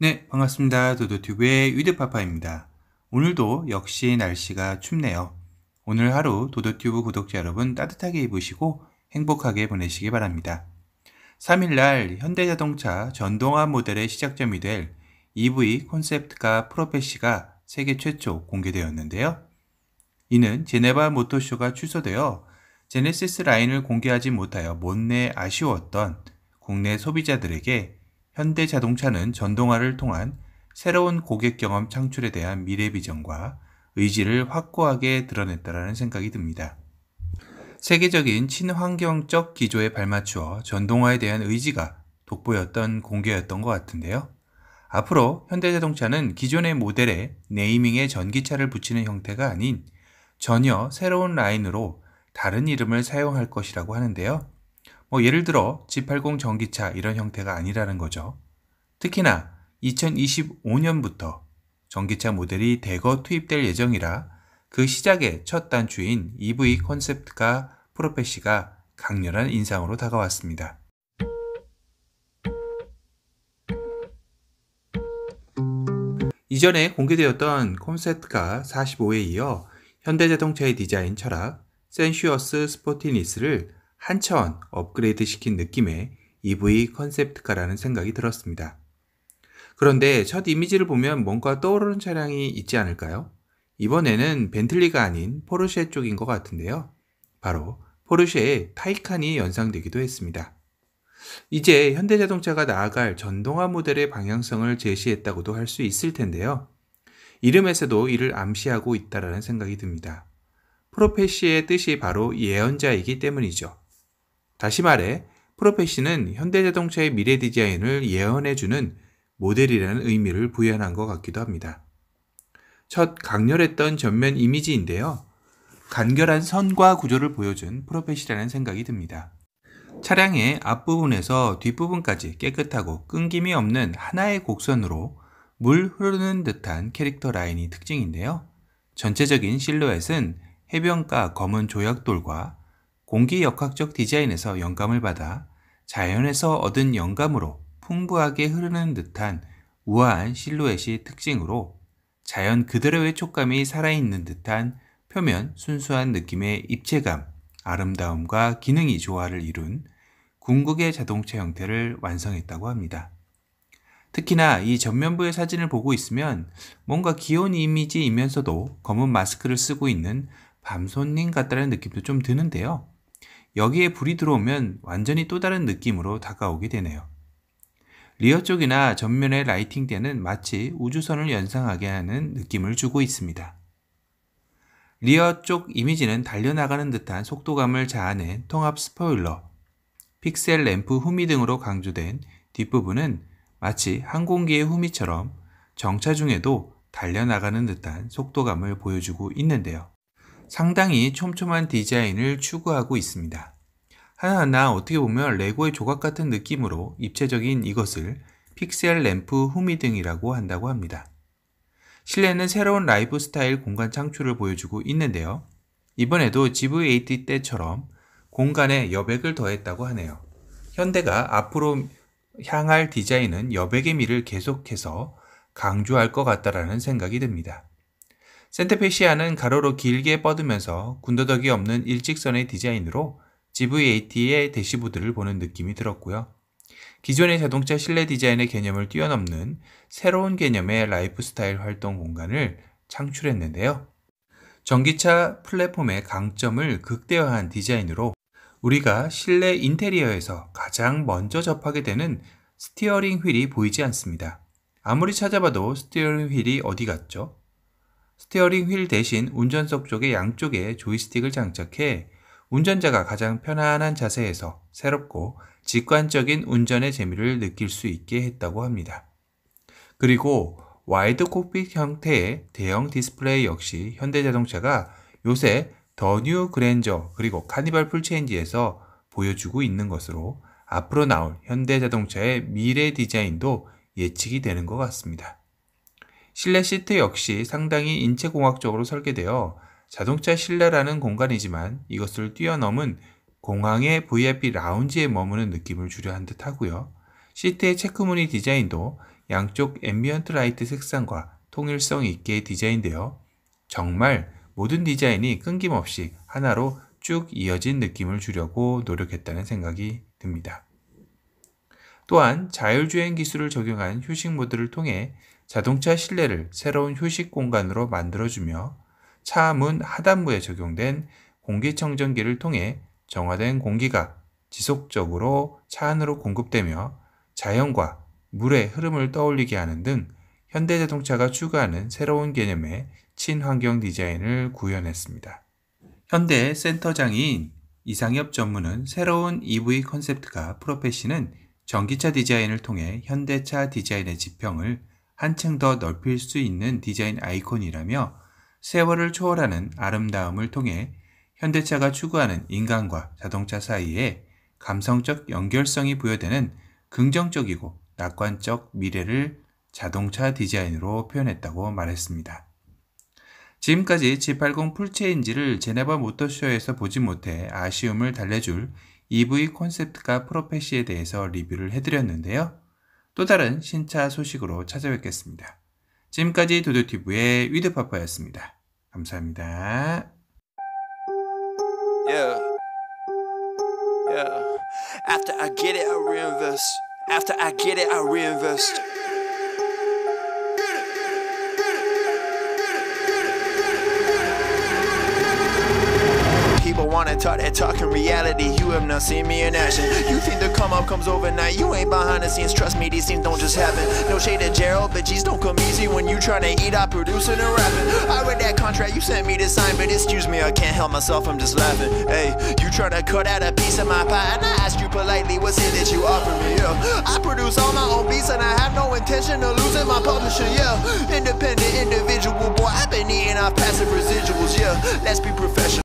네, 반갑습니다. 도도튜브의 위드파파입니다. 오늘도 역시 날씨가 춥네요. 오늘 하루 도도튜브 구독자 여러분 따뜻하게 입으시고 행복하게 보내시기 바랍니다. 3일날 현대자동차 전동화 모델의 시작점이 될 EV 콘셉트카 프로페시가 세계 최초 공개되었는데요. 이는 제네바 모토쇼가 취소되어 제네시스 라인을 공개하지 못하여 못내 아쉬웠던 국내 소비자들에게 현대자동차는 전동화를 통한 새로운 고객 경험 창출에 대한 미래 비전과 의지를 확고하게 드러냈다라는 생각이 듭니다. 세계적인 친환경적 기조에 발맞추어 전동화에 대한 의지가 돋보였던 공개였던 것 같은데요. 앞으로 현대자동차는 기존의 모델에 네이밍에 전기차를 붙이는 형태가 아닌 전혀 새로운 라인으로 다른 이름을 사용할 것이라고 하는데요. 뭐 예를 들어 G80 전기차 이런 형태가 아니라는 거죠. 특히나 2025년부터 전기차 모델이 대거 투입될 예정이라 그 시작의 첫 단추인 EV 콘셉트가 프로페시가 강렬한 인상으로 다가왔습니다. 이전에 공개되었던 콘셉트가 45에 이어 현대자동차의 디자인 철학 센슈어스 스포티니스를 한차원 업그레이드 시킨 느낌의 EV 컨셉트카라는 생각이 들었습니다. 그런데 첫 이미지를 보면 뭔가 떠오르는 차량이 있지 않을까요? 이번에는 벤틀리가 아닌 포르쉐 쪽인 것 같은데요. 바로 포르쉐의 타이칸이 연상되기도 했습니다. 이제 현대자동차가 나아갈 전동화 모델의 방향성을 제시했다고도 할 수 있을 텐데요. 이름에서도 이를 암시하고 있다라는 생각이 듭니다. 프로페시의 뜻이 바로 예언자이기 때문이죠. 다시 말해 프로페시는 현대자동차의 미래 디자인을 예언해주는 모델이라는 의미를 부여한 것 같기도 합니다. 첫 강렬했던 전면 이미지인데요. 간결한 선과 구조를 보여준 프로페시라는 생각이 듭니다. 차량의 앞부분에서 뒷부분까지 깨끗하고 끊김이 없는 하나의 곡선으로 물 흐르는 듯한 캐릭터 라인이 특징인데요. 전체적인 실루엣은 해변가 검은 조약돌과 공기 역학적 디자인에서 영감을 받아 자연에서 얻은 영감으로 풍부하게 흐르는 듯한 우아한 실루엣이 특징으로 자연 그대로의 촉감이 살아있는 듯한 표면 순수한 느낌의 입체감, 아름다움과 기능이 조화를 이룬 궁극의 자동차 형태를 완성했다고 합니다. 특히나 이 전면부의 사진을 보고 있으면 뭔가 귀여운 이미지이면서도 검은 마스크를 쓰고 있는 밤손님 같다는 느낌도 좀 드는데요. 여기에 불이 들어오면 완전히 또 다른 느낌으로 다가오게 되네요. 리어 쪽이나 전면의 라이팅대는 마치 우주선을 연상하게 하는 느낌을 주고 있습니다. 리어 쪽 이미지는 달려나가는 듯한 속도감을 자아낸 통합 스포일러, 픽셀 램프 후미 등으로 강조된 뒷부분은 마치 항공기의 후미처럼 정차 중에도 달려나가는 듯한 속도감을 보여주고 있는데요. 상당히 촘촘한 디자인을 추구하고 있습니다. 하나하나 어떻게 보면 레고의 조각 같은 느낌으로 입체적인 이것을 픽셀 램프 후미등이라고 한다고 합니다. 실내는 새로운 라이프 스타일 공간 창출을 보여주고 있는데요. 이번에도 GV80 때처럼 공간에 여백을 더했다고 하네요. 현대가 앞으로 향할 디자인은 여백의 미를 계속해서 강조할 것 같다라는 생각이 듭니다. 센테페시아는 가로로 길게 뻗으면서 군더더기 없는 일직선의 디자인으로 GVAT의 대시보드를 보는 느낌이 들었고요. 기존의 자동차 실내 디자인의 개념을 뛰어넘는 새로운 개념의 라이프스타일 활동 공간을 창출했는데요. 전기차 플랫폼의 강점을 극대화한 디자인으로 우리가 실내 인테리어에서 가장 먼저 접하게 되는 스티어링 휠이 보이지 않습니다. 아무리 찾아봐도 스티어링 휠이 어디 갔죠? 스티어링 휠 대신 운전석 쪽의 양쪽에 조이스틱을 장착해 운전자가 가장 편안한 자세에서 새롭고 직관적인 운전의 재미를 느낄 수 있게 했다고 합니다. 그리고 와이드 콕핏 형태의 대형 디스플레이 역시 현대자동차가 요새 더 뉴 그랜저 그리고 카니발 풀체인지에서 보여주고 있는 것으로 앞으로 나올 현대자동차의 미래 디자인도 예측이 되는 것 같습니다. 실내 시트 역시 상당히 인체공학적으로 설계되어 자동차 실내라는 공간이지만 이것을 뛰어넘은 공항의 VIP 라운지에 머무는 느낌을 주려 한 듯 하고요. 시트의 체크무늬 디자인도 양쪽 앰비언트 라이트 색상과 통일성 있게 디자인되어 정말 모든 디자인이 끊김없이 하나로 쭉 이어진 느낌을 주려고 노력했다는 생각이 듭니다. 또한 자율주행 기술을 적용한 휴식 모드를 통해 자동차 실내를 새로운 휴식 공간으로 만들어주며 차 문 하단부에 적용된 공기청정기를 통해 정화된 공기가 지속적으로 차 안으로 공급되며 자연과 물의 흐름을 떠올리게 하는 등 현대자동차가 추구하는 새로운 개념의 친환경 디자인을 구현했습니다. 현대 센터장인 이상엽 전무는 새로운 EV 컨셉트가 프로페시는 전기차 디자인을 통해 현대차 디자인의 지평을 한층 더 넓힐 수 있는 디자인 아이콘이라며 세월을 초월하는 아름다움을 통해 현대차가 추구하는 인간과 자동차 사이에 감성적 연결성이 부여되는 긍정적이고 낙관적 미래를 자동차 디자인으로 표현했다고 말했습니다. 지금까지 G80 풀체인지를 제네바 모터쇼에서 보지 못해 아쉬움을 달래줄 EV 콘셉트가 프로페시에 대해서 리뷰를 해드렸는데요. 또 다른 신차 소식으로 찾아뵙겠습니다. 지금까지 도도티브의 위드파파였습니다. 감사합니다. Yeah. Yeah. After I get it, I reinvest. After I get it, I reinvest. people wanna talk that talk in reality. You have not seen me in action. You think the come up comes overnight? You ain't behind the scenes. Trust me, these things don't just happen. No shade to Gerald, but geez, don't come easy when you tryna eat out producing and rapping. I read that contract you sent me to sign, but excuse me, I can't help myself. I'm just laughing. Hey, you tryna cut out a piece of my pie, and I ask you politely, what's it that you offer me? Yeah, I produce all my own beats, and I have no intention of losing my publisher. Yeah, independent individual boy, I've been eating off passive residuals. Yeah, let's be professional.